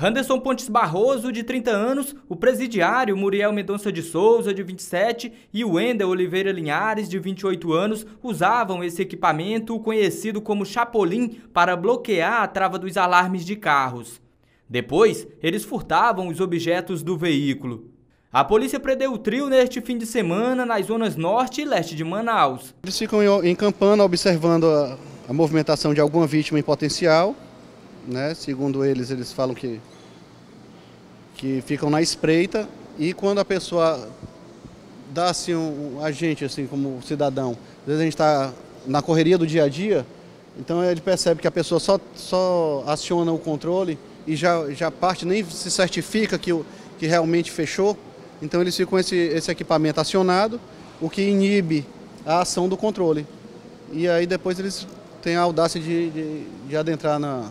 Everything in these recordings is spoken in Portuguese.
Anderson Pontes Barroso, de 30 anos, o presidiário Muriel Mendonça de Souza, de 27, e Wendel Oliveira Linhares, de 28 anos, usavam esse equipamento, conhecido como chapolim, para bloquear a trava dos alarmes de carros. Depois, eles furtavam os objetos do veículo. A polícia prendeu o trio neste fim de semana nas zonas norte e leste de Manaus. Eles ficam em campana observando a, a movimentação de alguma vítima em potencial né? Segundo eles, eles falam que, que ficam na espreita e quando a pessoa dá assim, um, a gente, assim, como cidadão, às vezes a gente está na correria do dia a dia, então ele percebe que a pessoa só, só aciona o controle e já, já parte, nem se certifica que, que realmente fechou. Então eles ficam esse, esse equipamento acionado, o que inibe a ação do controle. E aí depois eles têm a audácia de, de, de adentrar na,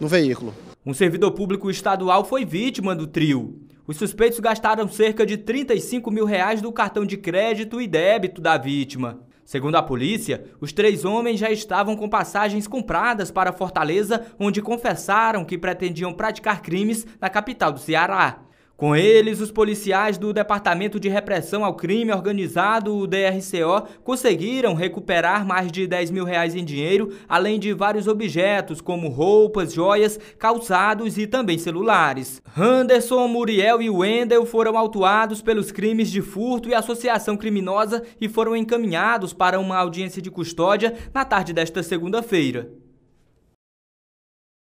no veículo. Um servidor público estadual foi vítima do trio. Os suspeitos gastaram cerca de 35 mil reais do cartão de crédito e débito da vítima. Segundo a polícia, os três homens já estavam com passagens compradas para Fortaleza, onde confessaram que pretendiam praticar crimes na capital do Ceará. Com eles, os policiais do Departamento de Repressão ao Crime Organizado, o DRCO, conseguiram recuperar mais de 10 mil reais em dinheiro, além de vários objetos, como roupas, joias, calçados e também celulares. Henderson, Muriel e Wendel foram autuados pelos crimes de furto e associação criminosa e foram encaminhados para uma audiência de custódia na tarde desta segunda-feira.